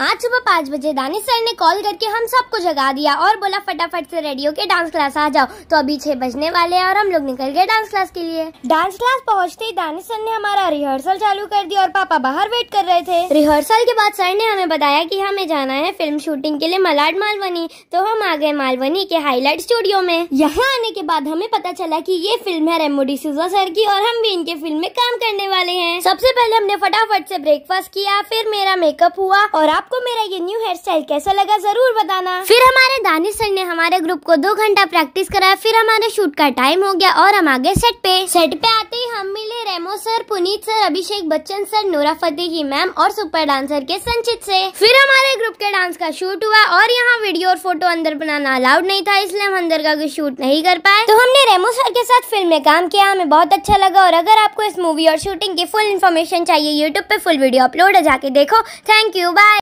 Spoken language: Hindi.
आज सुबह पाँच बजे दानिश सर ने कॉल करके हम सबको जगा दिया और बोला फटाफट से रेडियो के डांस क्लास आ जाओ तो अभी छह बजने वाले हैं और हम लोग निकल गए डांस क्लास के लिए डांस क्लास पहुँचते ही दानिश सर ने हमारा रिहर्सल चालू कर दिया और पापा बाहर वेट कर रहे थे रिहर्सल के बाद सर ने हमें बताया की हमें जाना है फिल्म शूटिंग के लिए मलाड मालवनी तो हम आ गए मालवनी के हाईलाइट स्टूडियो में यहाँ आने के बाद हमें पता चला की ये फिल्म है रेमो डिसूजा सर की और हम भी इनके फिल्म में काम करने वाले है सबसे पहले हमने फटाफट से ब्रेकफास्ट किया फिर मेरा मेकअप हुआ और आप आपको मेरा ये न्यू हेयर स्टाइल कैसा लगा जरूर बताना फिर हमारे दानिश सर ने हमारे ग्रुप को दो घंटा प्रैक्टिस कराया फिर हमारे शूट का टाइम हो गया और हम आगे सेट पे सेट पे आते ही हम मिले Remo sir Puneet sir Abhishek Bachchan sir Nora Fatehi ma'am और सुपर डांसर के संचित से फिर हमारे ग्रुप के डांस का शूट हुआ और यहाँ वीडियो और फोटो अंदर बनाना अलाउड नहीं था इसलिए हम अंदर का कुछ शूट नहीं कर पाए तो हमने रेमो सर के साथ फिल्म में काम किया हमें बहुत अच्छा लगा और अगर आपको इस मूवी और शूटिंग की फुल इन्फॉर्मेशन चाहिए यूट्यूब पे फुल वीडियो अपलोड है जाके देखो थैंक यू बाय